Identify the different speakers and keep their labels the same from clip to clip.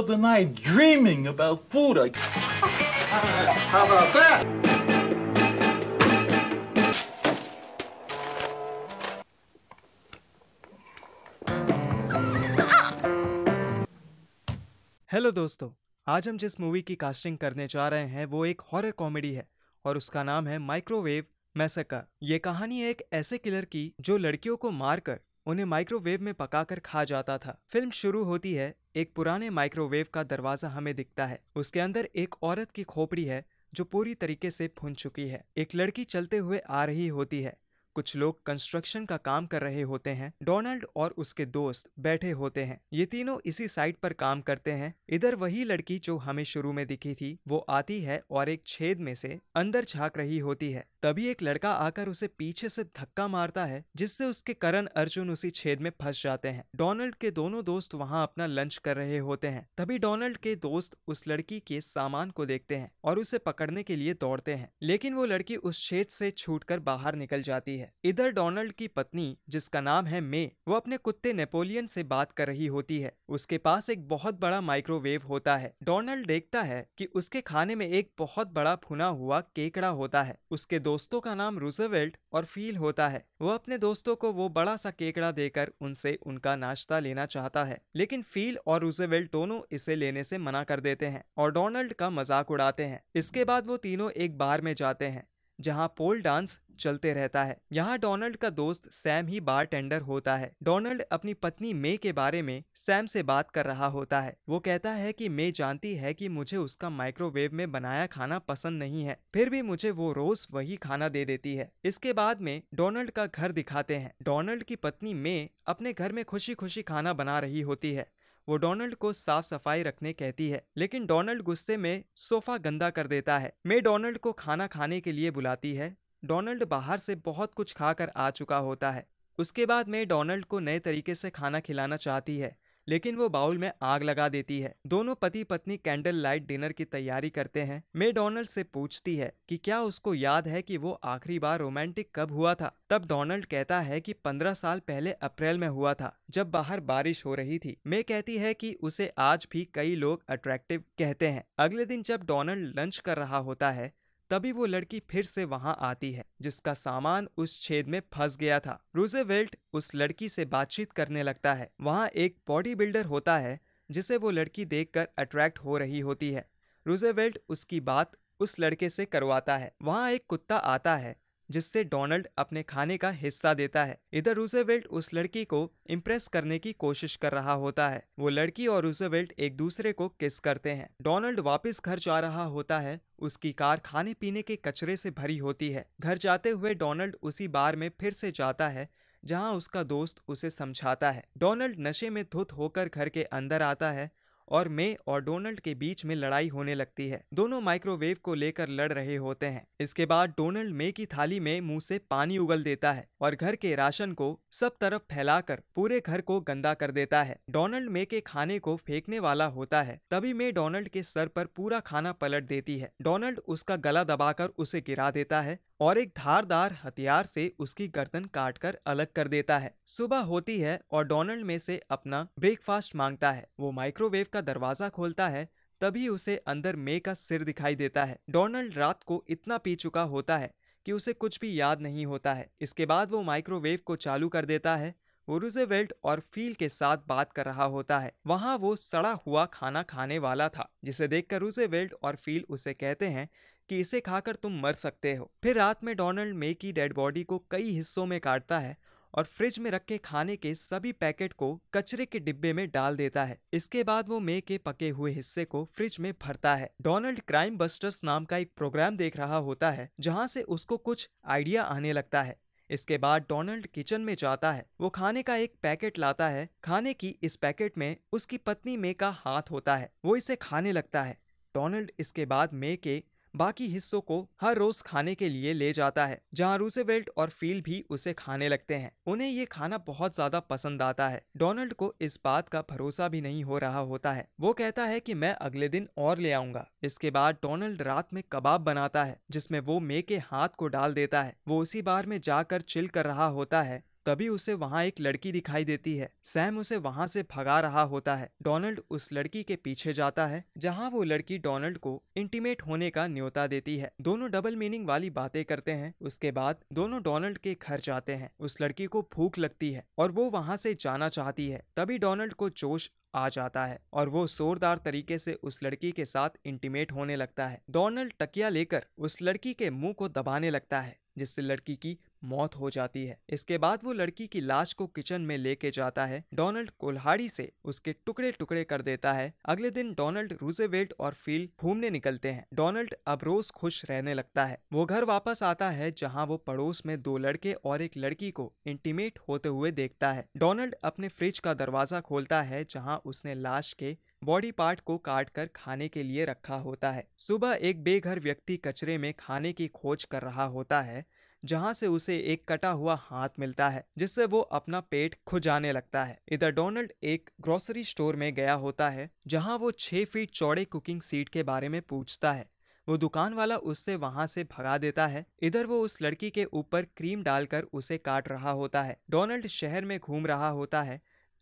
Speaker 1: the night dreaming about food. I... How about that? Hello दोस्तों आज हम जिस मूवी की कास्टिंग करने जा रहे हैं वो एक हॉरर कॉमेडी है और उसका नाम है माइक्रोवेव मैसेकर ये कहानी एक ऐसे किलर की जो लड़कियों को मारकर उन्हें माइक्रोवेव में पकाकर खा जाता था फिल्म शुरू होती है एक पुराने माइक्रोवेव का दरवाजा हमें दिखता है उसके अंदर एक औरत की खोपड़ी है जो पूरी तरीके से फुन चुकी है एक लड़की चलते हुए आ रही होती है कुछ लोग कंस्ट्रक्शन का काम कर रहे होते हैं डोनाल्ड और उसके दोस्त बैठे होते हैं ये तीनों इसी साइट पर काम करते हैं इधर वही लड़की जो हमें शुरू में दिखी थी वो आती है और एक छेद में से अंदर छाक रही होती है तभी एक लड़का आकर उसे पीछे से धक्का मारता है जिससे उसके करण अर्जुन उसी छेद में फंस जाते हैं डोनाल्ड के दोनों दोस्त वहाँ अपना लंच कर रहे होते हैं तभी डोनाल्ड के दोस्त उस लड़की के सामान को देखते हैं और उसे पकड़ने के लिए दौड़ते हैं लेकिन वो लड़की उस छेद से छूट बाहर निकल जाती है है इधर डोनाल्ड की पत्नी जिसका नाम है मे वो अपने कुत्ते नेपोलियन से बात कर रही होती है उसके पास एक बहुत बड़ा माइक्रोवेव होता है डोनाल्ड देखता है कि उसके खाने में एक बहुत बड़ा फुना हुआ केकड़ा होता है उसके दोस्तों का नाम रूजवेल्ट और फील होता है वो अपने दोस्तों को वो बड़ा सा केकड़ा देकर उनसे उनका नाश्ता लेना चाहता है लेकिन फील और रूजवेल्ट दोनों इसे लेने से मना कर देते हैं और डोनाल्ड का मजाक उड़ाते हैं इसके बाद वो तीनों एक बार में जाते हैं जहां पोल डांस चलते रहता है यहाँ डोनाल्ड का दोस्त सैम ही बार टेंडर होता है डोनाल्ड अपनी पत्नी मे के बारे में सैम से बात कर रहा होता है वो कहता है कि मे जानती है कि मुझे उसका माइक्रोवेव में बनाया खाना पसंद नहीं है फिर भी मुझे वो रोज वही खाना दे देती है इसके बाद में डोनाल्ड का घर दिखाते हैं डोनाल्ड की पत्नी मे अपने घर में खुशी खुशी खाना बना रही होती है वो डोनाल्ड को साफ सफाई रखने कहती है लेकिन डोनाल्ड गुस्से में सोफा गंदा कर देता है मे डोनाल्ड को खाना खाने के लिए बुलाती है डोनाल्ड बाहर से बहुत कुछ खाकर आ चुका होता है उसके बाद मे डोनाल्ड को नए तरीके से खाना खिलाना चाहती है लेकिन वो बाउल में आग लगा देती है दोनों पति पत्नी कैंडल लाइट डिनर की तैयारी करते हैं डोनल्ड से पूछती है कि क्या उसको याद है कि वो आखिरी बार रोमांटिक कब हुआ था तब डोनाल्ड कहता है कि पंद्रह साल पहले अप्रैल में हुआ था जब बाहर बारिश हो रही थी मे कहती है कि उसे आज भी कई लोग अट्रैक्टिव कहते हैं अगले दिन जब डोनाल्ड लंच कर रहा होता है तभी वो लड़की फिर से वहां आती है जिसका सामान उस छेद में फंस गया था रूजेवेल्ट उस लड़की से बातचीत करने लगता है वहाँ एक बॉडी बिल्डर होता है जिसे वो लड़की देखकर अट्रैक्ट हो रही होती है रूजेवेल्ट उसकी बात उस लड़के से करवाता है वहाँ एक कुत्ता आता है जिससे डोनाल्ड अपने खाने का हिस्सा देता है इधर रूजेवेल्ट उस लड़की को इम्प्रेस करने की कोशिश कर रहा होता है वो लड़की और रूजेवेल्ट एक दूसरे को किस करते हैं डोनाल्ड वापस घर जा रहा होता है उसकी कार खाने पीने के कचरे से भरी होती है घर जाते हुए डोनाल्ड उसी बार में फिर से जाता है जहाँ उसका दोस्त उसे समझाता है डोनाल्ड नशे में धुत होकर घर के अंदर आता है और मे और डोनाल्ड के बीच में लड़ाई होने लगती है दोनों माइक्रोवेव को लेकर लड़ रहे होते हैं इसके बाद डोनाल्ड मे की थाली में मुंह से पानी उगल देता है और घर के राशन को सब तरफ फैलाकर पूरे घर को गंदा कर देता है डोनाल्ड मे के खाने को फेंकने वाला होता है तभी मे डोनाल्ड के सर पर पूरा खाना पलट देती है डोनाल्ड उसका गला दबाकर उसे गिरा देता है और एक धारदार हथियार से उसकी गर्दन काटकर अलग कर देता है सुबह होती है और डोनाल्ड में से अपना ब्रेकफास्ट मांगता है वो माइक्रोवेव का दरवाजा खोलता है तभी उसे अंदर मे का सिर दिखाई देता है डोनाल्ड रात को इतना पी चुका होता है कि उसे कुछ भी याद नहीं होता है इसके बाद वो माइक्रोवेव को चालू कर देता है वो रुजेवेल्ट और फील के साथ बात कर रहा होता है वहाँ वो सड़ा हुआ खाना खाने वाला था जिसे देखकर रुजेवेल्ट और फील उसे कहते हैं कि इसे खाकर तुम मर सकते हो फिर रात में डोनाल्ड मे की डेड बॉडी को कई हिस्सों में काटता है और फ्रिज में रखे खाने के सभी पैकेट को कचरे के डिब्बे में डाल देता है इसके बाद वो मे के पके हुए हिस्से को फ्रिज में भरता है डोनाल्ड क्राइम बस्टर्स नाम का एक प्रोग्राम देख रहा होता है जहाँ से उसको कुछ आइडिया आने लगता है इसके बाद डोनाल्ड किचन में जाता है वो खाने का एक पैकेट लाता है खाने की इस पैकेट में उसकी पत्नी मे का हाथ होता है वो इसे खाने लगता है डोनाल्ड इसके बाद मे के बाकी हिस्सों को हर रोज खाने के लिए ले जाता है जहाँ रूसेवेल्ट और फील भी उसे खाने लगते हैं उन्हें ये खाना बहुत ज्यादा पसंद आता है डोनाल्ड को इस बात का भरोसा भी नहीं हो रहा होता है वो कहता है कि मैं अगले दिन और ले आऊंगा इसके बाद डोनाल्ड रात में कबाब बनाता है जिसमें वो मे के हाथ को डाल देता है वो उसी बार में जाकर चिल कर रहा होता है तभी उसे वहाँ एक लड़की दिखाई देती है सैम उसे वहाँ से भगा रहा होता है डोनाल्ड उस लड़की के पीछे जाता है जहाँ वो लड़की डोनाल्ड को इंटीमेट होने का न्योता देती है दोनों डबल मीनिंग वाली बातें करते हैं उसके बाद दोनों डोनाल्ड के घर जाते हैं उस लड़की को भूख लगती है और वो वहाँ से जाना चाहती है तभी डोनाल्ड को जोश आ जाता है और वो जोरदार तरीके से उस लड़की के साथ इंटीमेट होने लगता है डोनाल्ड टकिया लेकर उस लड़की के मुंह को दबाने लगता है जिससे लड़की की मौत हो जाती है इसके बाद वो लड़की की लाश को किचन में लेके जाता है डोनाल्ड कोल्हाड़ी से उसके टुकड़े टुकड़े कर देता है अगले दिन डोनाल्ड रूजेवेल्ट और फील्ड घूमने निकलते हैं डोनाल्ड अब रोज खुश रहने लगता है वो घर वापस आता है जहाँ वो पड़ोस में दो लड़के और एक लड़की को इंटीमेट होते हुए देखता है डोनाल्ड अपने फ्रिज का दरवाजा खोलता है जहाँ उसने लाश के बॉडी पार्ट को काट कर खाने के लिए रखा होता है सुबह एक बेघर व्यक्ति कचरे में खाने की खोज कर रहा होता है जहाँ से उसे एक कटा हुआ हाथ मिलता है जिससे वो अपना पेट खुजाने लगता है इधर डोनाल्ड एक ग्रोसरी स्टोर में गया होता है जहाँ वो छह फीट चौड़े कुकिंग सीट के बारे में पूछता है वो दुकान वाला उससे वहां से भगा देता है इधर वो उस लड़की के ऊपर क्रीम डालकर उसे काट रहा होता है डोनाल्ड शहर में घूम रहा होता है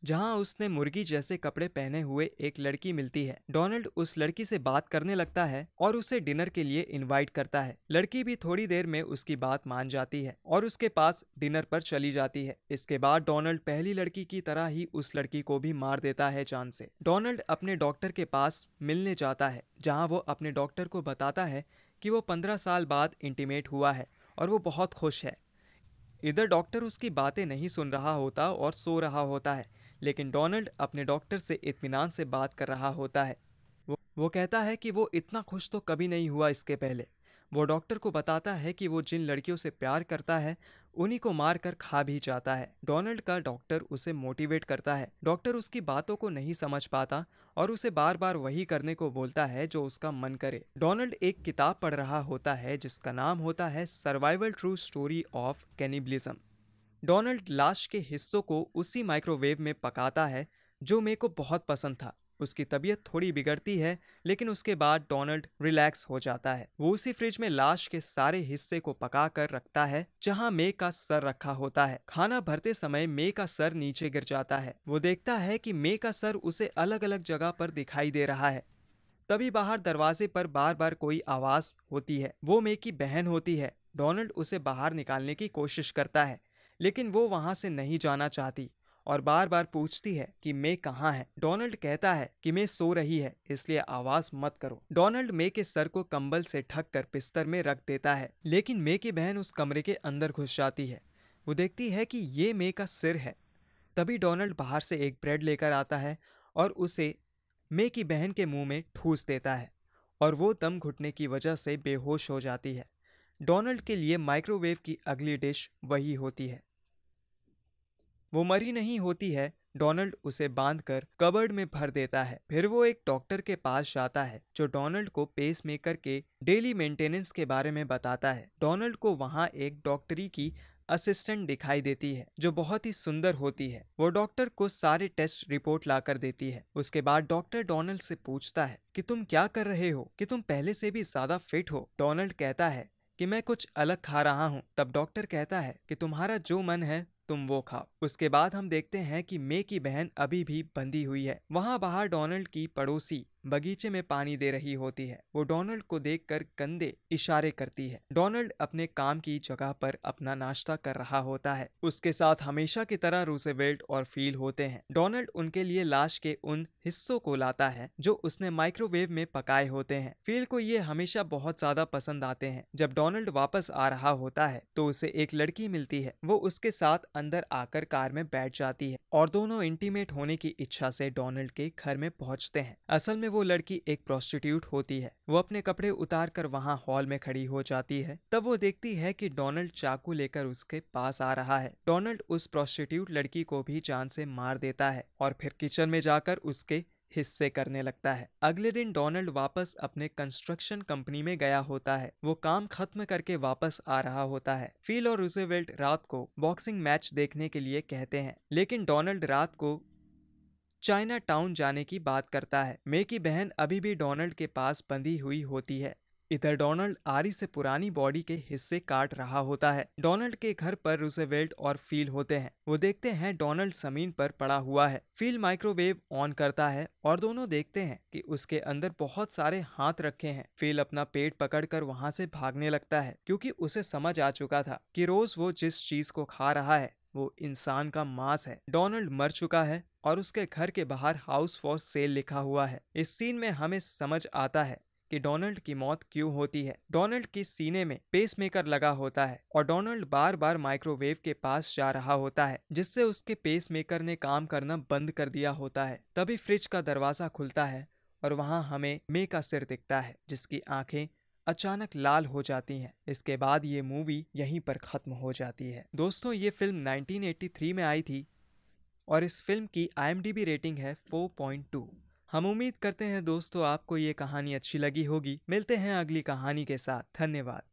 Speaker 1: जहां उसने मुर्गी जैसे कपड़े पहने हुए एक लड़की मिलती है डोनाल्ड उस लड़की से बात करने लगता है और उसे डिनर के लिए इनवाइट करता है लड़की भी थोड़ी देर में उसकी बात मान जाती है और उसके पास डिनर पर चली जाती है इसके बाद डोनाल्ड पहली लड़की की तरह ही उस लड़की को भी मार देता है जान से डोनाल्ड अपने डॉक्टर के पास मिलने जाता है जहाँ वो अपने डॉक्टर को बताता है कि वो पंद्रह साल बाद इंटीमेट हुआ है और वो बहुत खुश है इधर डॉक्टर उसकी बातें नहीं सुन रहा होता और सो रहा होता है लेकिन डोनाल्ड अपने डॉक्टर से इत्मीनान से बात कर रहा होता है वो वो कहता है कि वो इतना खुश तो कभी नहीं हुआ इसके पहले वो डॉक्टर को बताता है कि वो जिन लड़कियों से प्यार करता है उन्हीं को मार कर खा भी जाता है डोनाल्ड का डॉक्टर उसे मोटिवेट करता है डॉक्टर उसकी बातों को नहीं समझ पाता और उसे बार बार वही करने को बोलता है जो उसका मन करे डोनाल्ड एक किताब पढ़ रहा होता है जिसका नाम होता है survival true story of cannibalism Donald लाश के हिस्सों को उसी माइक्रोवेव में पकाता है जो मे को बहुत पसंद था उसकी तबीयत थोड़ी बिगड़ती है लेकिन उसके बाद डोनाल्ड रिलैक्स हो जाता है वो उसी फ्रिज में लाश के सारे हिस्से को पका कर रखता है जहाँ मे का सर रखा होता है खाना भरते समय मे का सर नीचे गिर जाता है वो देखता है कि मे का सर उसे अलग अलग जगह पर दिखाई दे रहा है तभी बाहर दरवाजे पर बार बार कोई आवाज होती है वो मे की बहन होती है डोनाल्ड उसे बाहर निकालने की कोशिश करता है लेकिन वो वहाँ से नहीं जाना चाहती और बार बार पूछती है कि मे कहाँ है डोनाल्ड कहता है कि मे सो रही है इसलिए आवाज मत करो डोनाल्ड मे के सर को कंबल से ढक कर बिस्तर में रख देता है लेकिन मे की बहन उस कमरे के अंदर घुस जाती है वो देखती है कि ये मे का सिर है तभी डोनाल्ड बाहर से एक ब्रेड लेकर आता है और उसे मे की बहन के मुंह में ठूस देता है और वो दम घुटने की वजह से बेहोश हो जाती है डोनाल्ड के लिए माइक्रोवेव की अगली डिश वही होती है वो मरी नहीं होती है डोनाल्ड उसे बांध कर कबर्ड में भर देता है फिर वो एक डॉक्टर के पास जाता है जो डोनाल्ड को पेसमेकर के डेली मेंटेनेंस के बारे में बताता है डोनाल्ड को वहाँ एक डॉक्टरी की असिस्टेंट दिखाई देती है जो बहुत ही सुंदर होती है वो डॉक्टर को सारे टेस्ट रिपोर्ट लाकर देती है उसके बाद डॉक्टर डोनाल्ड से पूछता है कि तुम क्या कर रहे हो कि तुम पहले से भी ज्यादा फिट हो डोनाल्ड कहता है कि मैं कुछ अलग खा रहा हूँ तब डॉक्टर कहता है कि तुम्हारा जो मन है तुम वो खाओ उसके बाद हम देखते हैं कि मे की बहन अभी भी बंदी हुई है वहाँ बाहर डोनाल्ड की पड़ोसी बगीचे में पानी दे रही होती है वो डोनाल्ड को देखकर कंधे इशारे करती है डोनाल्ड अपने काम की जगह पर अपना नाश्ता कर रहा होता है उसके साथ हमेशा की तरह रूसेवेल्ट और फील होते हैं डोनाल्ड उनके लिए लाश के उन हिस्सों को लाता है जो उसने माइक्रोवेव में पकाए होते हैं फील को ये हमेशा बहुत ज्यादा पसंद आते हैं जब डोनाल्ड वापस आ रहा होता है तो उसे एक लड़की मिलती है वो उसके साथ अंदर आकर कार में बैठ जाती है और दोनों इंटीमेट होने की इच्छा से डोनाल्ड के घर में पहुंचते हैं असल में में वो लड़की एक प्रोस्टिट्यूट होती है वो अपने कपड़े उतार कर वहाँ हॉल में खड़ी हो जाती है तब वो देखती है कि डोनाल्ड चाकू लेकर उसके पास आ रहा है डोनाल्ड उस प्रोस्टिट्यूट लड़की को भी जान से मार देता है और फिर किचन में जाकर उसके हिस्से करने लगता है अगले दिन डोनाल्ड वापस अपने कंस्ट्रक्शन कंपनी में गया होता है वो काम खत्म करके वापस आ रहा होता है फील और रूजेवेल्ट रात को बॉक्सिंग मैच देखने के लिए कहते हैं लेकिन डोनाल्ड रात को चाइना टाउन जाने की बात करता है मे की बहन अभी भी डोनाल्ड के पास बंधी हुई होती है इधर डोनाल्ड आरी से पुरानी बॉडी के हिस्से काट रहा होता है डोनाल्ड के घर पर रूसेवेल्ट और फील होते हैं वो देखते हैं डोनाल्ड जमीन पर पड़ा हुआ है फील माइक्रोवेव ऑन करता है और दोनों देखते हैं कि उसके अंदर बहुत सारे हाथ रखे हैं फील अपना पेट पकड़कर वहाँ से भागने लगता है क्योंकि उसे समझ आ चुका था कि रोज वो जिस चीज को खा रहा है वो इंसान का मांस है डोनाल्ड मर चुका है और उसके घर के बाहर हाउस फॉर सेल लिखा हुआ है इस सीन में हमें समझ आता है कि डोनाल्ड की मौत क्यों होती है डोनाल्ड के सीने में पेसमेकर लगा होता है और डोनाल्ड बार बार माइक्रोवेव के पास जा रहा होता है जिससे उसके पेसमेकर ने काम करना बंद कर दिया होता है तभी फ्रिज का दरवाजा खुलता है और वहाँ हमें मे का सिर दिखता है जिसकी आंखें अचानक लाल हो जाती हैं इसके बाद ये मूवी यहीं पर ख़त्म हो जाती है दोस्तों ये फिल्म 1983 में आई थी और इस फिल्म की आई रेटिंग है 4.2 हम उम्मीद करते हैं दोस्तों आपको ये कहानी अच्छी लगी होगी मिलते हैं अगली कहानी के साथ धन्यवाद